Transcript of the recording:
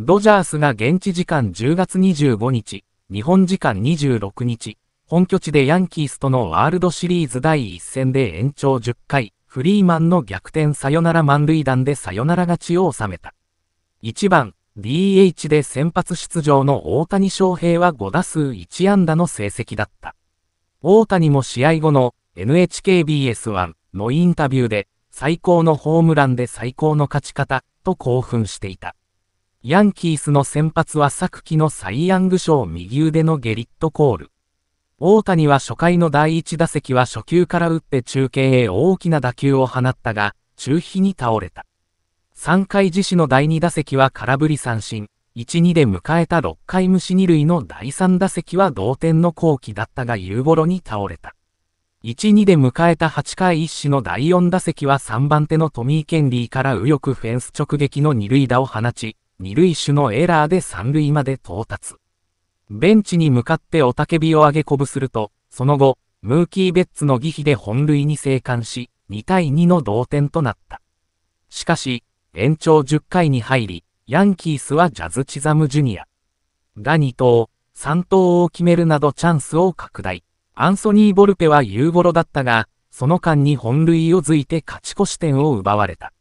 ドジャースが現地時間10月25日、日本時間26日、本拠地でヤンキースとのワールドシリーズ第1戦で延長10回、フリーマンの逆転サヨナラ満塁弾でサヨナラ勝ちを収めた。1番、DH で先発出場の大谷翔平は5打数1安打の成績だった。大谷も試合後の NHKBS1 のインタビューで、最高のホームランで最高の勝ち方と興奮していた。ヤンキースの先発は昨季のサイ・ヤング賞右腕のゲリット・コール。大谷は初回の第1打席は初球から打って中継へ大きな打球を放ったが、中飛に倒れた。3回自死の第2打席は空振り三振、1-2で迎えた6回虫二塁の第3打席は同点の後期だったが夕頃に倒れた。1-2で迎えた8回一死の第4打席は3番手のトミー・ケンリーから右翼フェンス直撃の二塁打を放ち、二塁手のエラーで三塁まで到達。ベンチに向かって雄たけびを上げこぶすると、その後、ムーキー・ベッツの儀比で本塁に生還し、2対2の同点となった。しかし、延長10回に入り、ヤンキースはジャズ・チザム・ジュニア。が2投、3投を決めるなどチャンスを拡大。アンソニー・ボルペは夕頃だったが、その間に本塁を突いて勝ち越し点を奪われた。